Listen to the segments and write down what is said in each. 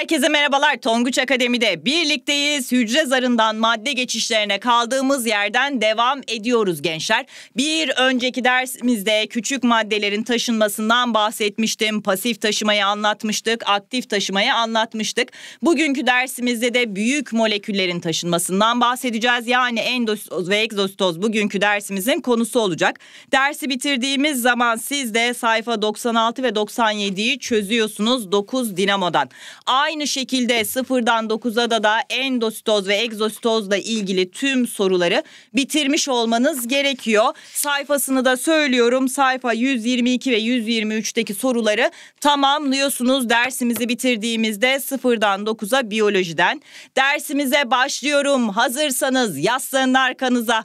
Herkese merhabalar. Tonguç Akademi'de birlikteyiz. Hücre zarından madde geçişlerine kaldığımız yerden devam ediyoruz gençler. Bir önceki dersimizde küçük maddelerin taşınmasından bahsetmiştim. Pasif taşımayı anlatmıştık, aktif taşımayı anlatmıştık. Bugünkü dersimizde de büyük moleküllerin taşınmasından bahsedeceğiz. Yani endostoz ve egzostoz bugünkü dersimizin konusu olacak. Dersi bitirdiğimiz zaman siz de sayfa 96 ve 97'yi çözüyorsunuz 9 dinamodan. Aynı Aynı şekilde sıfırdan 9'a da da endositoz ve egzositozla ilgili tüm soruları bitirmiş olmanız gerekiyor. Sayfasını da söylüyorum. Sayfa 122 ve 123'teki soruları tamamlıyorsunuz. Dersimizi bitirdiğimizde sıfırdan 9'a biyolojiden. Dersimize başlıyorum. Hazırsanız yaslanın arkanıza.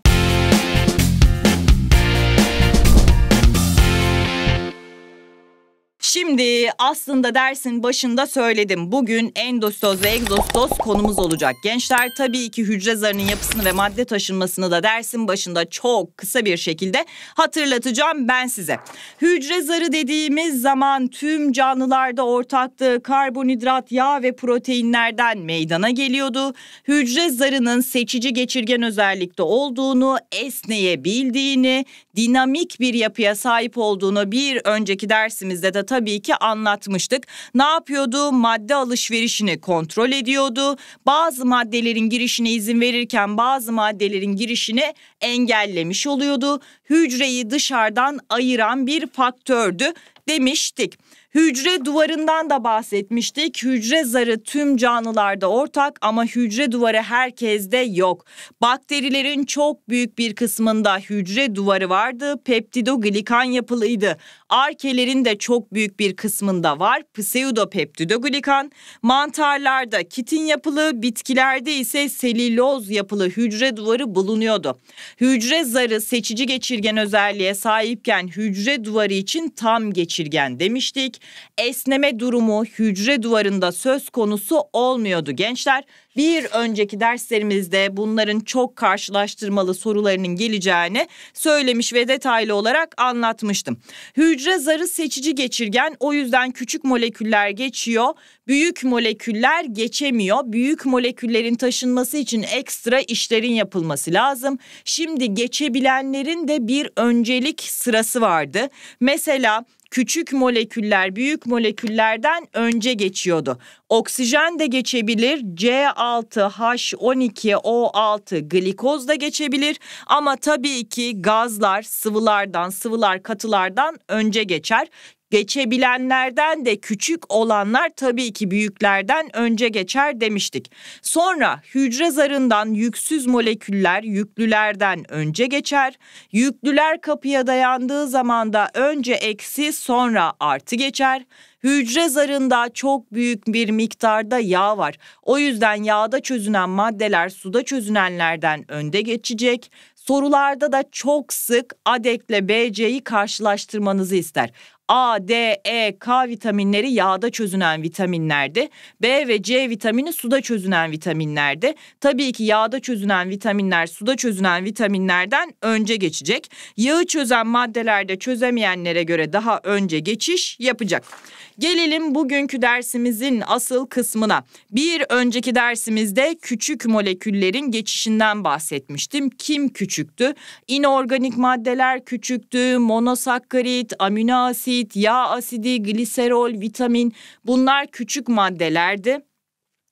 Şimdi aslında dersin başında söyledim. Bugün endostoz ve egzostoz konumuz olacak. Gençler tabii ki hücre zarının yapısını ve madde taşınmasını da dersin başında çok kısa bir şekilde hatırlatacağım ben size. Hücre zarı dediğimiz zaman tüm canlılarda ortaklığı karbonhidrat, yağ ve proteinlerden meydana geliyordu. Hücre zarının seçici geçirgen özellikte olduğunu, esneyebildiğini, dinamik bir yapıya sahip olduğunu bir önceki dersimizde de tabii tabii ki anlatmıştık. Ne yapıyordu? Madde alışverişini kontrol ediyordu. Bazı maddelerin girişine izin verirken bazı maddelerin girişini engellemiş oluyordu. Hücreyi dışarıdan ayıran bir faktördü demiştik. Hücre duvarından da bahsetmiştik. Hücre zarı tüm canlılarda ortak ama hücre duvarı herkeste yok. Bakterilerin çok büyük bir kısmında hücre duvarı vardı. Peptidoglikan yapılıydı. Arkelerin de çok büyük bir kısmında var. Pseudopeptidoglikan. Mantarlarda kitin yapılı, bitkilerde ise selüloz yapılı hücre duvarı bulunuyordu. Hücre zarı seçici geçirgen özelliğe sahipken hücre duvarı için tam geçirgen demiştik esneme durumu hücre duvarında söz konusu olmuyordu gençler. Bir önceki derslerimizde bunların çok karşılaştırmalı sorularının geleceğini söylemiş ve detaylı olarak anlatmıştım. Hücre zarı seçici geçirgen o yüzden küçük moleküller geçiyor, büyük moleküller geçemiyor. Büyük moleküllerin taşınması için ekstra işlerin yapılması lazım. Şimdi geçebilenlerin de bir öncelik sırası vardı. Mesela küçük moleküller büyük moleküllerden önce geçiyordu. Oksijen de geçebilir, C6H12O6 glikoz da geçebilir ama tabii ki gazlar sıvılardan, sıvılar katılardan önce geçer. Geçebilenlerden de küçük olanlar tabii ki büyüklerden önce geçer demiştik. Sonra hücre zarından yüksüz moleküller yüklülerden önce geçer. Yüklüler kapıya dayandığı zaman da önce eksi sonra artı geçer. Hücre zarında çok büyük bir miktarda yağ var. O yüzden yağda çözünen maddeler suda çözünenlerden önde geçecek. Sorularda da çok sık ADEK'le BC'yi karşılaştırmanızı ister. A, D, E, K vitaminleri yağda çözünen vitaminlerdi. B ve C vitamini suda çözünen vitaminlerdi. Tabii ki yağda çözünen vitaminler suda çözünen vitaminlerden önce geçecek. Yağı çözen maddelerde çözemeyenlere göre daha önce geçiş yapacak. Gelelim bugünkü dersimizin asıl kısmına. Bir önceki dersimizde küçük moleküllerin geçişinden bahsetmiştim. Kim küçüktü? İnorganik maddeler küçüktü. Monosakkarit, amino asit kükürt, yağ asidi, gliserol, vitamin bunlar küçük maddelerdi.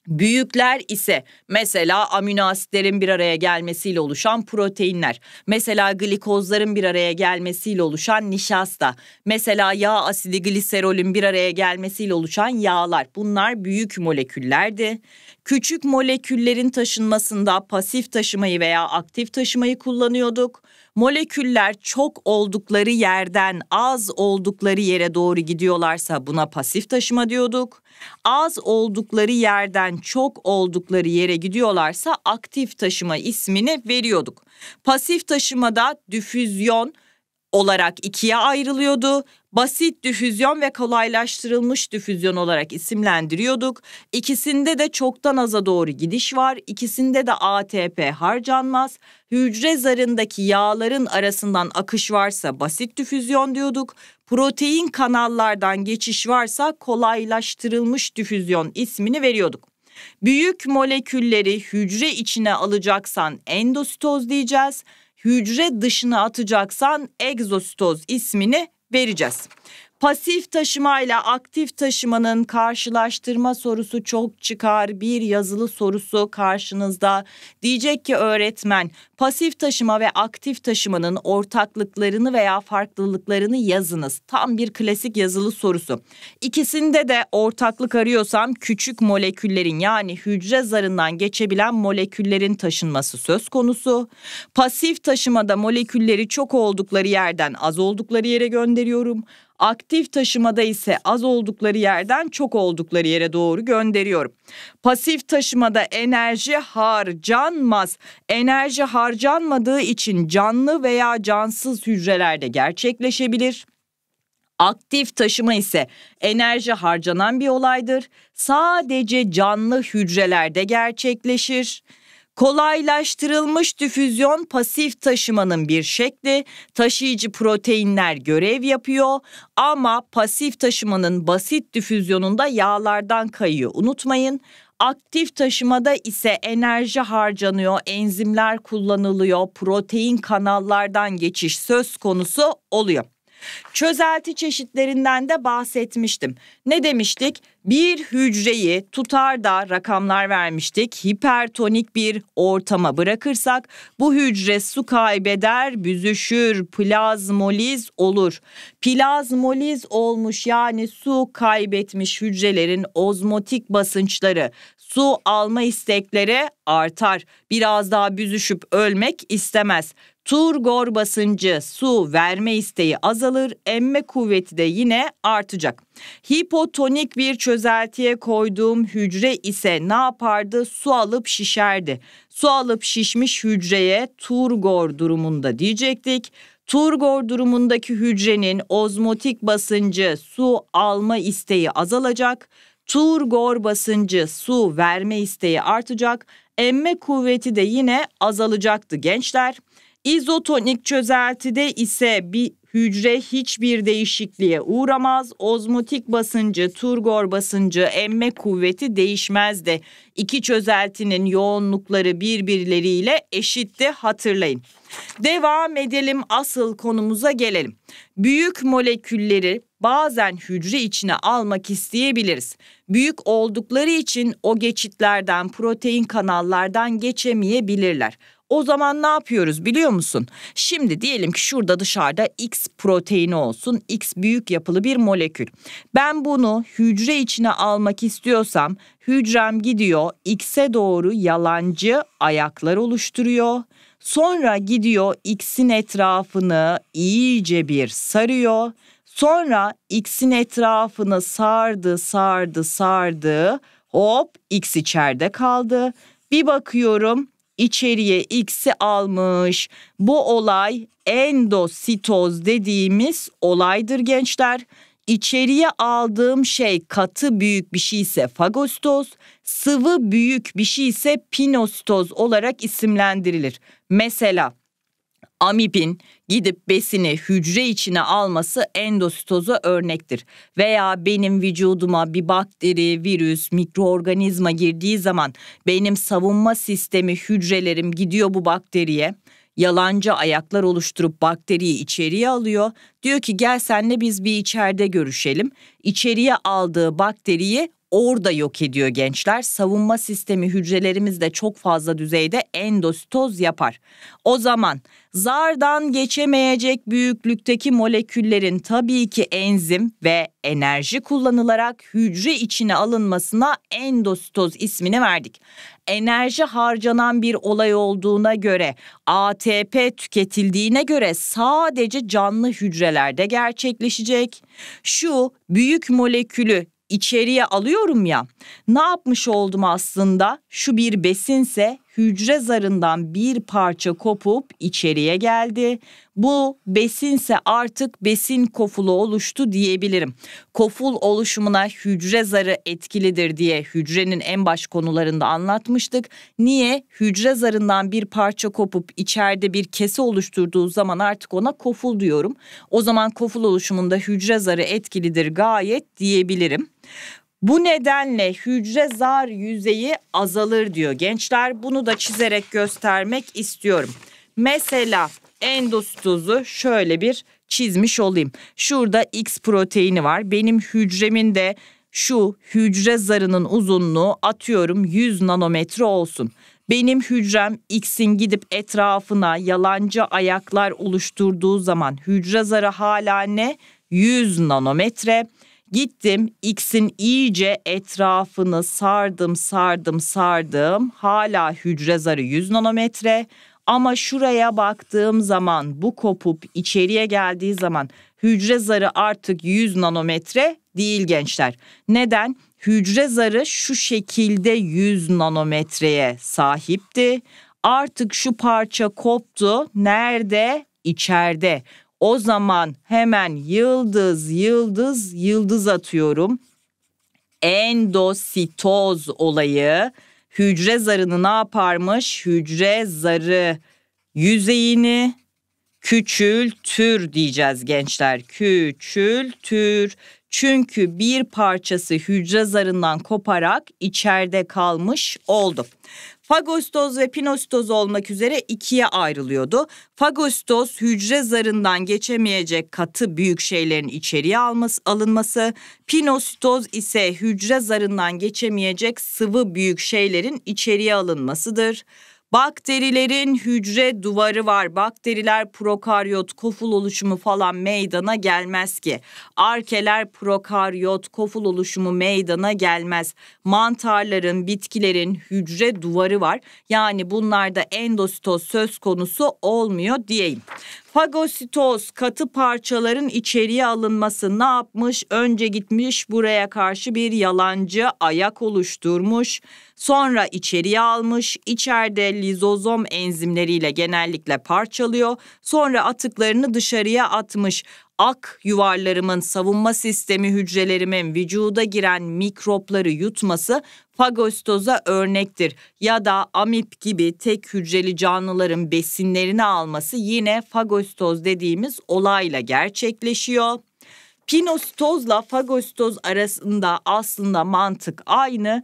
Büyükler ise mesela amino asitlerin bir araya gelmesiyle oluşan proteinler, mesela glikozların bir araya gelmesiyle oluşan nişasta, mesela yağ asidi gliserolün bir araya gelmesiyle oluşan yağlar. Bunlar büyük moleküllerdi. Küçük moleküllerin taşınmasında pasif taşımayı veya aktif taşımayı kullanıyorduk. Moleküller çok oldukları yerden az oldukları yere doğru gidiyorlarsa buna pasif taşıma diyorduk az oldukları yerden çok oldukları yere gidiyorlarsa aktif taşıma ismini veriyorduk. Pasif taşımada difüzyon olarak ikiye ayrılıyordu. Basit difüzyon ve kolaylaştırılmış difüzyon olarak isimlendiriyorduk. İkisinde de çoktan aza doğru gidiş var. İkisinde de ATP harcanmaz. Hücre zarındaki yağların arasından akış varsa basit difüzyon diyorduk. Protein kanallardan geçiş varsa kolaylaştırılmış difüzyon ismini veriyorduk. Büyük molekülleri hücre içine alacaksan endositoz diyeceğiz hücre dışına atacaksan egzositoz ismini vereceğiz. Pasif taşımayla aktif taşımanın karşılaştırma sorusu çok çıkar. Bir yazılı sorusu karşınızda. Diyecek ki öğretmen pasif taşıma ve aktif taşımanın ortaklıklarını veya farklılıklarını yazınız. Tam bir klasik yazılı sorusu. İkisinde de ortaklık arıyorsam küçük moleküllerin yani hücre zarından geçebilen moleküllerin taşınması söz konusu. Pasif taşımada molekülleri çok oldukları yerden az oldukları yere gönderiyorum Aktif taşımada ise az oldukları yerden çok oldukları yere doğru gönderiyorum. Pasif taşımada enerji harcanmaz. Enerji harcanmadığı için canlı veya cansız hücrelerde gerçekleşebilir. Aktif taşıma ise enerji harcanan bir olaydır. Sadece canlı hücrelerde gerçekleşir. Kolaylaştırılmış difüzyon pasif taşımanın bir şekli, taşıyıcı proteinler görev yapıyor ama pasif taşımanın basit difüzyonunda yağlardan kayıyor. Unutmayın Aktif taşımada ise enerji harcanıyor, enzimler kullanılıyor, protein kanallardan geçiş söz konusu oluyor. Çözelti çeşitlerinden de bahsetmiştim. Ne demiştik? Bir hücreyi tutarda rakamlar vermiştik. Hipertonik bir ortama bırakırsak bu hücre su kaybeder, büzüşür, plazmoliz olur. Plazmoliz olmuş yani su kaybetmiş hücrelerin ozmotik basınçları, su alma istekleri artar. Biraz daha büzüşüp ölmek istemez. Turgor basıncı su verme isteği azalır, emme kuvveti de yine artacak. Hipotonik bir çözeltiye koyduğum hücre ise ne yapardı? Su alıp şişerdi. Su alıp şişmiş hücreye turgor durumunda diyecektik. Turgor durumundaki hücrenin ozmotik basıncı su alma isteği azalacak. Turgor basıncı su verme isteği artacak. Emme kuvveti de yine azalacaktı gençler. İzotonik çözeltide ise bir hücre hiçbir değişikliğe uğramaz. Ozmotik basıncı, turgor basıncı, emme kuvveti değişmez de iki çözeltinin yoğunlukları birbirleriyle eşitti hatırlayın. Devam edelim asıl konumuza gelelim. Büyük molekülleri bazen hücre içine almak isteyebiliriz. Büyük oldukları için o geçitlerden protein kanallardan geçemeyebilirler. O zaman ne yapıyoruz biliyor musun? Şimdi diyelim ki şurada dışarıda X proteini olsun, X büyük yapılı bir molekül. Ben bunu hücre içine almak istiyorsam hücrem gidiyor X'e doğru yalancı ayaklar oluşturuyor. Sonra gidiyor X'in etrafını iyice bir sarıyor. Sonra X'in etrafını sardı, sardı, sardı. Hop X içeride kaldı. Bir bakıyorum içeriye X'i almış. Bu olay endositoz dediğimiz olaydır gençler. İçeriye aldığım şey katı büyük bir şey ise fagositoz, sıvı büyük bir şey ise pinositoz olarak isimlendirilir. Mesela amibin gidip besini hücre içine alması endositoza örnektir. Veya benim vücuduma bir bakteri, virüs, mikroorganizma girdiği zaman benim savunma sistemi hücrelerim gidiyor bu bakteriye. Yalancı ayaklar oluşturup bakteriyi içeriye alıyor. Diyor ki gel senle biz bir içeride görüşelim. İçeriye aldığı bakteriyi orada yok ediyor gençler. Savunma sistemi hücrelerimizde çok fazla düzeyde endositoz yapar. O zaman zardan geçemeyecek büyüklükteki moleküllerin tabii ki enzim ve enerji kullanılarak hücre içine alınmasına endositoz ismini verdik. Enerji harcanan bir olay olduğuna göre ATP tüketildiğine göre sadece canlı hücrelerde gerçekleşecek. Şu büyük molekülü içeriye alıyorum ya. Ne yapmış oldum aslında? Şu bir besinse hücre zarından bir parça kopup içeriye geldi. Bu besinse artık besin kofulu oluştu diyebilirim. Koful oluşumuna hücre zarı etkilidir diye hücrenin en baş konularında anlatmıştık. Niye? Hücre zarından bir parça kopup içeride bir kese oluşturduğu zaman artık ona koful diyorum. O zaman koful oluşumunda hücre zarı etkilidir gayet diyebilirim. Bu nedenle hücre zar yüzeyi azalır diyor gençler. Bunu da çizerek göstermek istiyorum. Mesela endos şöyle bir çizmiş olayım. Şurada X proteini var. Benim hücremin de şu hücre zarının uzunluğu atıyorum 100 nanometre olsun. Benim hücrem X'in gidip etrafına yalancı ayaklar oluşturduğu zaman hücre zarı hala ne? 100 nanometre. Gittim X'in iyice etrafını sardım sardım sardım. Hala hücre zarı 100 nanometre. Ama şuraya baktığım zaman bu kopup içeriye geldiği zaman hücre zarı artık 100 nanometre değil gençler. Neden? Hücre zarı şu şekilde 100 nanometreye sahipti. Artık şu parça koptu. Nerede? İçeride. O zaman hemen yıldız yıldız yıldız atıyorum. Endositoz olayı hücre zarını ne yaparmış? Hücre zarı yüzeyini küçültür diyeceğiz gençler. Küçültür. Çünkü bir parçası hücre zarından koparak içeride kalmış oldu fagositoz ve pinositoz olmak üzere ikiye ayrılıyordu. Fagositoz hücre zarından geçemeyecek katı büyük şeylerin içeriye alması, alınması, pinositoz ise hücre zarından geçemeyecek sıvı büyük şeylerin içeriye alınmasıdır. Bakterilerin hücre duvarı var. Bakteriler prokaryot, koful oluşumu falan meydana gelmez ki. Arkeler prokaryot, koful oluşumu meydana gelmez. Mantarların, bitkilerin hücre duvarı var. Yani bunlarda endositoz söz konusu olmuyor diyeyim fagositoz katı parçaların içeriye alınması ne yapmış? Önce gitmiş buraya karşı bir yalancı ayak oluşturmuş. Sonra içeriye almış. İçeride lizozom enzimleriyle genellikle parçalıyor. Sonra atıklarını dışarıya atmış ak yuvarlarımın savunma sistemi hücrelerimin vücuda giren mikropları yutması fagostoza örnektir. Ya da amip gibi tek hücreli canlıların besinlerini alması yine fagostoz dediğimiz olayla gerçekleşiyor. Pinostozla fagostoz arasında aslında mantık aynı.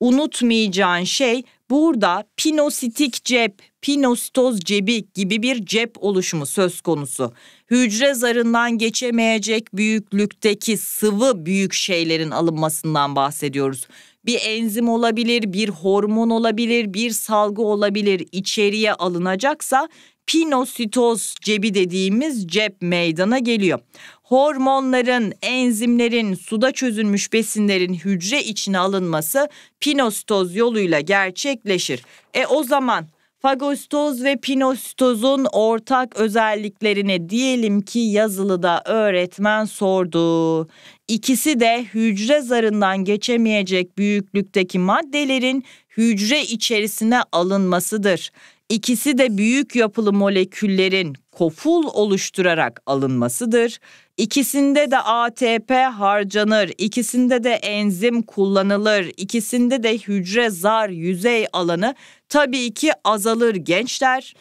Unutmayacağın şey Burada pinositik cep, pinositoz cebi gibi bir cep oluşumu söz konusu. Hücre zarından geçemeyecek büyüklükteki sıvı büyük şeylerin alınmasından bahsediyoruz. Bir enzim olabilir, bir hormon olabilir, bir salgı olabilir içeriye alınacaksa pinositoz cebi dediğimiz cep meydana geliyor hormonların, enzimlerin, suda çözülmüş besinlerin hücre içine alınması pinostoz yoluyla gerçekleşir. E o zaman fagostoz ve pinostozun ortak özelliklerini diyelim ki yazılıda öğretmen sordu. İkisi de hücre zarından geçemeyecek büyüklükteki maddelerin hücre içerisine alınmasıdır. İkisi de büyük yapılı moleküllerin koful oluşturarak alınmasıdır. İkisinde de ATP harcanır, ikisinde de enzim kullanılır, ikisinde de hücre zar yüzey alanı tabii ki azalır gençler.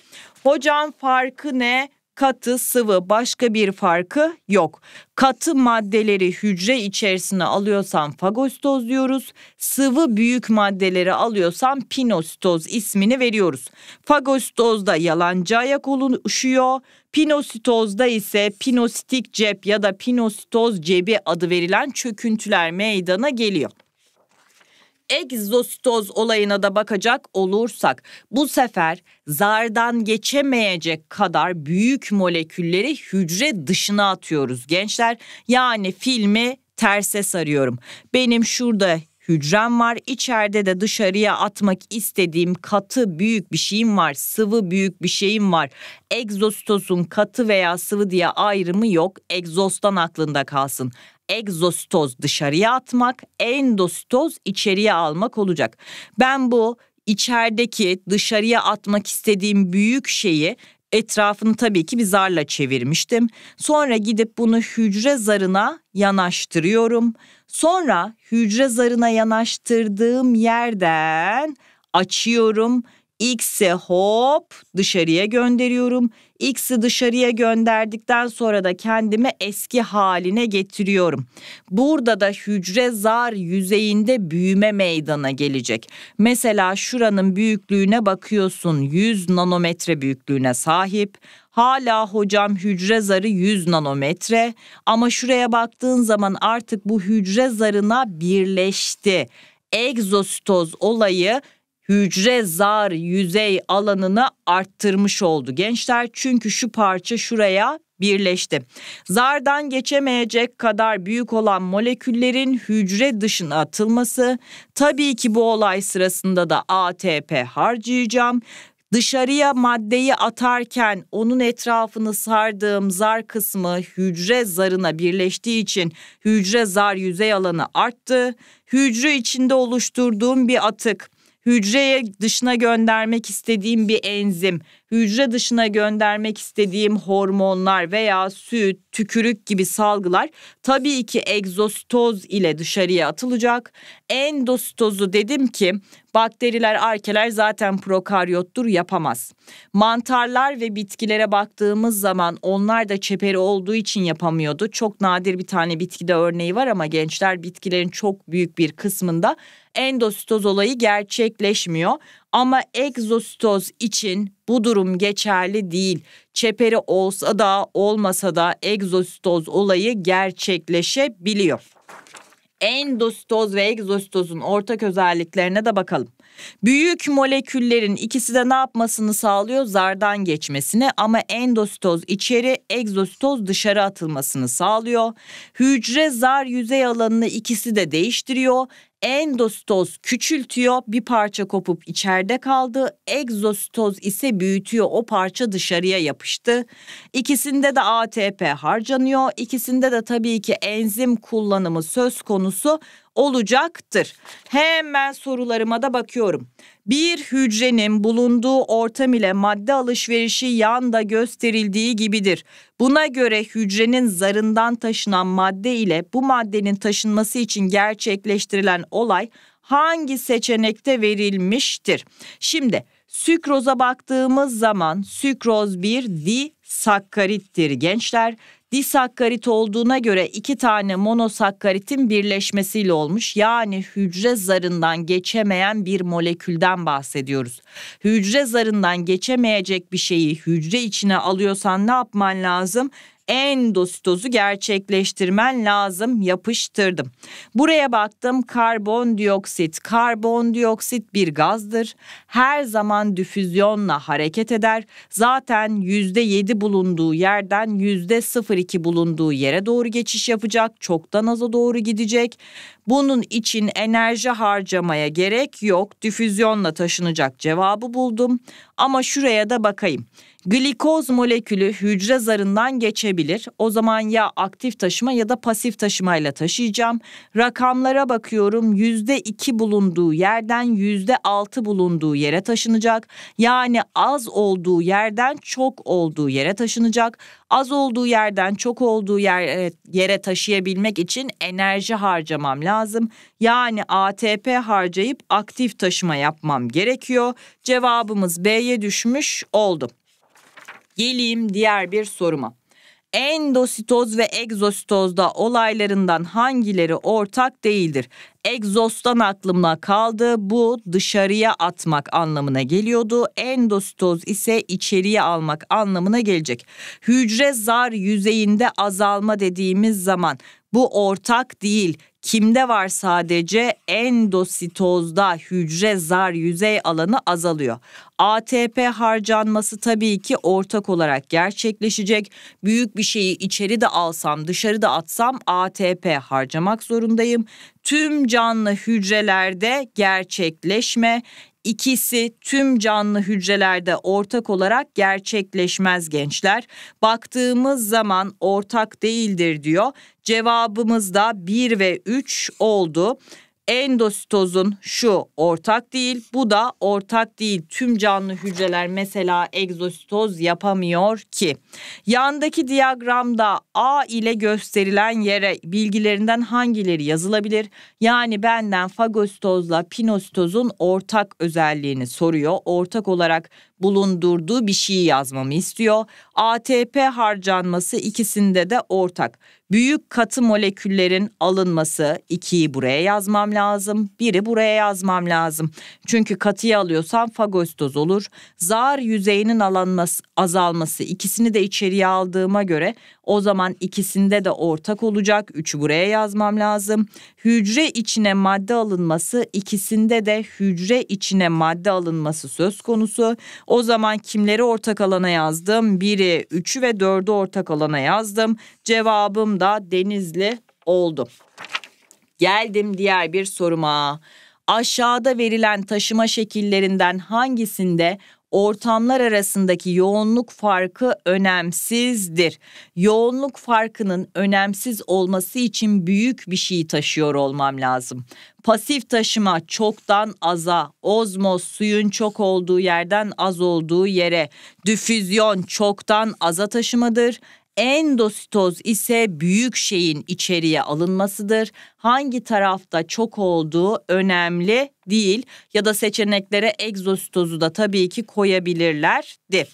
Hocam farkı ne? katı, sıvı başka bir farkı yok. Katı maddeleri hücre içerisine alıyorsan fagositoz diyoruz. Sıvı büyük maddeleri alıyorsan pinositoz ismini veriyoruz. Fagositozda yalancı ayak oluşuyor. Pinositozda ise pinositik cep ya da pinositoz cebi adı verilen çöküntüler meydana geliyor egzositoz olayına da bakacak olursak bu sefer zardan geçemeyecek kadar büyük molekülleri hücre dışına atıyoruz gençler. Yani filmi terse sarıyorum. Benim şurada hücrem var. içeride de dışarıya atmak istediğim katı büyük bir şeyim var. Sıvı büyük bir şeyim var. Egzostozun katı veya sıvı diye ayrımı yok. Egzostan aklında kalsın egzostaz dışarıya atmak, endostaz içeriye almak olacak. Ben bu içerideki dışarıya atmak istediğim büyük şeyi etrafını tabii ki bir zarla çevirmiştim. Sonra gidip bunu hücre zarına yanaştırıyorum. Sonra hücre zarına yanaştırdığım yerden açıyorum. X'e hop dışarıya gönderiyorum. X'i dışarıya gönderdikten sonra da kendimi eski haline getiriyorum. Burada da hücre zar yüzeyinde büyüme meydana gelecek. Mesela şuranın büyüklüğüne bakıyorsun 100 nanometre büyüklüğüne sahip. Hala hocam hücre zarı 100 nanometre ama şuraya baktığın zaman artık bu hücre zarına birleşti egzositoz olayı hücre zar yüzey alanını arttırmış oldu gençler. Çünkü şu parça şuraya birleşti. Zardan geçemeyecek kadar büyük olan moleküllerin hücre dışına atılması tabii ki bu olay sırasında da ATP harcayacağım. Dışarıya maddeyi atarken onun etrafını sardığım zar kısmı hücre zarına birleştiği için hücre zar yüzey alanı arttı. Hücre içinde oluşturduğum bir atık hücreye dışına göndermek istediğim bir enzim, hücre dışına göndermek istediğim hormonlar veya süt, tükürük gibi salgılar tabii ki egzositoz ile dışarıya atılacak. Endositozu dedim ki Bakteriler, arkeler zaten prokaryottur yapamaz. Mantarlar ve bitkilere baktığımız zaman onlar da çeperi olduğu için yapamıyordu. Çok nadir bir tane bitkide örneği var ama gençler bitkilerin çok büyük bir kısmında endositoz olayı gerçekleşmiyor. Ama egzositoz için bu durum geçerli değil. Çeperi olsa da olmasa da egzositoz olayı gerçekleşebiliyor endositoz ve egzositozun ortak özelliklerine de bakalım. Büyük moleküllerin ikisi de ne yapmasını sağlıyor? Zardan geçmesini ama endositoz içeri, egzositoz dışarı atılmasını sağlıyor. Hücre zar yüzey alanını ikisi de değiştiriyor. Endositoz küçültüyor, bir parça kopup içeride kaldı. Egzositoz ise büyütüyor, o parça dışarıya yapıştı. İkisinde de ATP harcanıyor. İkisinde de tabii ki enzim kullanımı söz konusu olacaktır. Hemen sorularıma da bakıyorum. Bir hücrenin bulunduğu ortam ile madde alışverişi yanda gösterildiği gibidir. Buna göre hücrenin zarından taşınan madde ile bu maddenin taşınması için gerçekleştirilen olay hangi seçenekte verilmiştir? Şimdi sükroza baktığımız zaman sükroz bir disakkarittir gençler. Disakkarit olduğuna göre iki tane monosakkaritin birleşmesiyle olmuş. Yani hücre zarından geçemeyen bir molekülden bahsediyoruz. Hücre zarından geçemeyecek bir şeyi hücre içine alıyorsan ne yapman lazım? En endositozu gerçekleştirmen lazım yapıştırdım. Buraya baktım karbondioksit. Karbondioksit bir gazdır. Her zaman difüzyonla hareket eder. Zaten %7 bulunduğu yerden %02 bulunduğu yere doğru geçiş yapacak. Çoktan aza doğru gidecek. Bunun için enerji harcamaya gerek yok. Difüzyonla taşınacak cevabı buldum. Ama şuraya da bakayım. Glikoz molekülü hücre zarından geçebilir. O zaman ya aktif taşıma ya da pasif taşımayla taşıyacağım. Rakamlara bakıyorum %2 bulunduğu yerden %6 bulunduğu yere taşınacak. Yani az olduğu yerden çok olduğu yere taşınacak. Az olduğu yerden çok olduğu yer, e, yere taşıyabilmek için enerji harcamam lazım. Yani ATP harcayıp aktif taşıma yapmam gerekiyor. Cevabımız B'ye düşmüş oldu. Geleyim diğer bir soruma. Endositoz ve egzositozda olaylarından hangileri ortak değildir? Egzostan aklımda kaldı. Bu dışarıya atmak anlamına geliyordu. Endositoz ise içeriye almak anlamına gelecek. Hücre zar yüzeyinde azalma dediğimiz zaman bu ortak değil. Kimde var sadece endositozda hücre zar yüzey alanı azalıyor. ATP harcanması tabii ki ortak olarak gerçekleşecek. Büyük bir şeyi içeri de alsam dışarı da atsam ATP harcamak zorundayım. Tüm canlı hücrelerde gerçekleşme İkisi tüm canlı hücrelerde ortak olarak gerçekleşmez gençler. Baktığımız zaman ortak değildir diyor. Cevabımız da 1 ve 3 oldu endositozun şu ortak değil bu da ortak değil tüm canlı hücreler mesela egzositoz yapamıyor ki. Yandaki diyagramda A ile gösterilen yere bilgilerinden hangileri yazılabilir? Yani benden fagositozla pinositozun ortak özelliğini soruyor. Ortak olarak bulundurduğu bir şeyi yazmamı istiyor. ATP harcanması ikisinde de ortak. Büyük katı moleküllerin alınması ikiyi buraya yazmam lazım. Biri buraya yazmam lazım. Çünkü katıyı alıyorsam fagostoz olur. Zar yüzeyinin alanması, azalması ikisini de içeriye aldığıma göre o zaman ikisinde de ortak olacak. Üçü buraya yazmam lazım. Hücre içine madde alınması ikisinde de hücre içine madde alınması söz konusu. O zaman kimleri ortak alana yazdım? Biri, üçü ve dördü ortak alana yazdım. Cevabım da Denizli oldu. Geldim diğer bir soruma. Aşağıda verilen taşıma şekillerinden hangisinde ortamlar arasındaki yoğunluk farkı önemsizdir. Yoğunluk farkının önemsiz olması için büyük bir şey taşıyor olmam lazım. Pasif taşıma çoktan aza, ozmos suyun çok olduğu yerden az olduğu yere, difüzyon çoktan aza taşımadır. Endositoz ise büyük şeyin içeriye alınmasıdır. Hangi tarafta çok olduğu önemli değil ya da seçeneklere egzositozu da tabii ki koyabilirlerdi.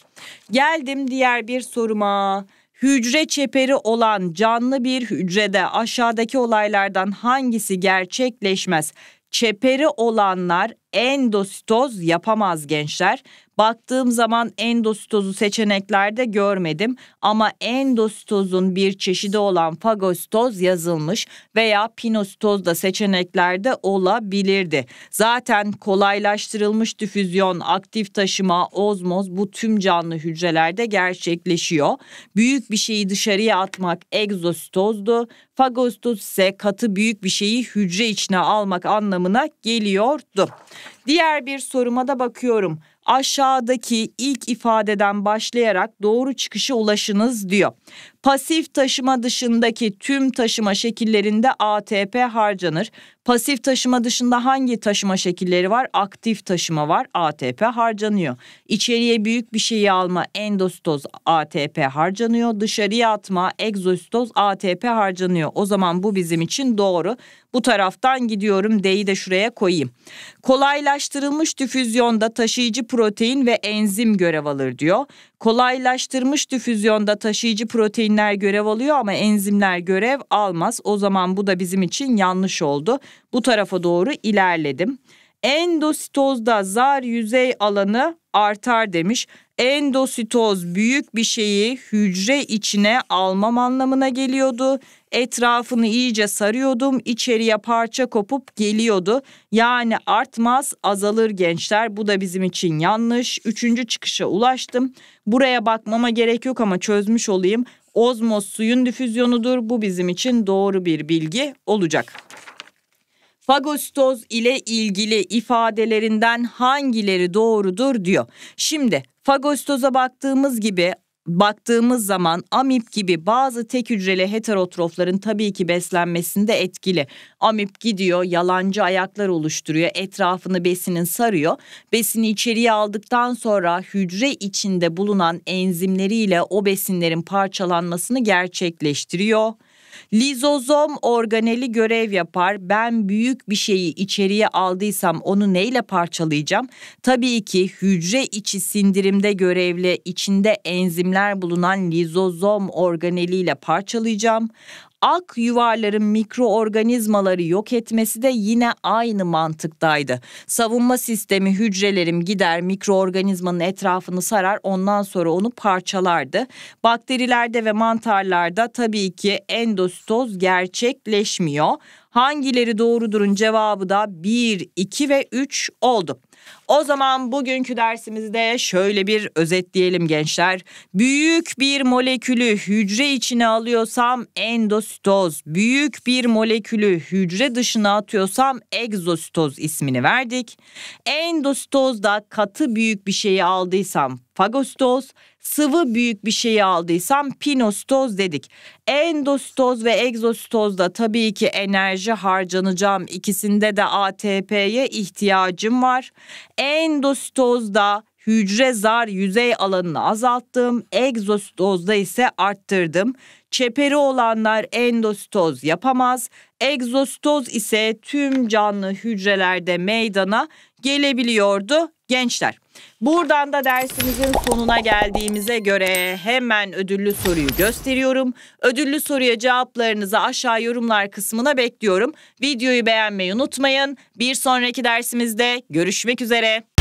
Geldim diğer bir soruma. Hücre çeperi olan canlı bir hücrede aşağıdaki olaylardan hangisi gerçekleşmez? Çeperi olanlar endositoz yapamaz gençler. Baktığım zaman endositozu seçeneklerde görmedim ama endositozun bir çeşidi olan fagositoz yazılmış veya pinositoz da seçeneklerde olabilirdi. Zaten kolaylaştırılmış difüzyon, aktif taşıma, ozmoz bu tüm canlı hücrelerde gerçekleşiyor. Büyük bir şeyi dışarıya atmak egzositozdu. Fagositoz ise katı büyük bir şeyi hücre içine almak anlamına geliyordu. Diğer bir soruma da bakıyorum. Aşağıdaki ilk ifadeden başlayarak doğru çıkışa ulaşınız diyor. Pasif taşıma dışındaki tüm taşıma şekillerinde ATP harcanır. Pasif taşıma dışında hangi taşıma şekilleri var? Aktif taşıma var. ATP harcanıyor. İçeriye büyük bir şeyi alma endositoz ATP harcanıyor. Dışarıya atma egzositoz ATP harcanıyor. O zaman bu bizim için doğru. Bu taraftan gidiyorum D'yi de şuraya koyayım. Kolaylaştırılmış difüzyonda taşıyıcı protein ve enzim görev alır diyor. Kolaylaştırmış difüzyonda taşıyıcı protein proteinler görev alıyor ama enzimler görev almaz. O zaman bu da bizim için yanlış oldu. Bu tarafa doğru ilerledim. Endositozda zar yüzey alanı artar demiş. Endositoz büyük bir şeyi hücre içine almam anlamına geliyordu. Etrafını iyice sarıyordum. içeriye parça kopup geliyordu. Yani artmaz azalır gençler. Bu da bizim için yanlış. Üçüncü çıkışa ulaştım. Buraya bakmama gerek yok ama çözmüş olayım. Ozmoz suyun difüzyonudur. Bu bizim için doğru bir bilgi olacak. Fagositoz ile ilgili ifadelerinden hangileri doğrudur diyor. Şimdi Fagostoza baktığımız gibi baktığımız zaman amip gibi bazı tek hücreli heterotrofların tabii ki beslenmesinde etkili. Amip gidiyor yalancı ayaklar oluşturuyor etrafını besinin sarıyor. Besini içeriye aldıktan sonra hücre içinde bulunan enzimleriyle o besinlerin parçalanmasını gerçekleştiriyor. Lizozom organeli görev yapar. Ben büyük bir şeyi içeriye aldıysam onu neyle parçalayacağım? Tabii ki hücre içi sindirimde görevli içinde enzimler bulunan lizozom organeliyle parçalayacağım ak yuvarların mikroorganizmaları yok etmesi de yine aynı mantıktaydı. Savunma sistemi hücrelerim gider mikroorganizmanın etrafını sarar ondan sonra onu parçalardı. Bakterilerde ve mantarlarda tabii ki endositoz gerçekleşmiyor. Hangileri doğrudurun cevabı da 1, 2 ve 3 oldu. O zaman bugünkü dersimizde şöyle bir özetleyelim gençler. Büyük bir molekülü hücre içine alıyorsam endositoz, büyük bir molekülü hücre dışına atıyorsam egzositoz ismini verdik. Endositozda katı büyük bir şeyi aldıysam fagositoz, sıvı büyük bir şeyi aldıysam pinostoz dedik. Endostoz ve egzostozda tabii ki enerji harcanacağım. İkisinde de ATP'ye ihtiyacım var. Endostozda hücre zar yüzey alanını azalttım. Egzostozda ise arttırdım. Çeperi olanlar endostoz yapamaz. Egzostoz ise tüm canlı hücrelerde meydana gelebiliyordu gençler. Buradan da dersimizin sonuna geldiğimize göre hemen ödüllü soruyu gösteriyorum. Ödüllü soruya cevaplarınızı aşağı yorumlar kısmına bekliyorum. Videoyu beğenmeyi unutmayın. Bir sonraki dersimizde görüşmek üzere.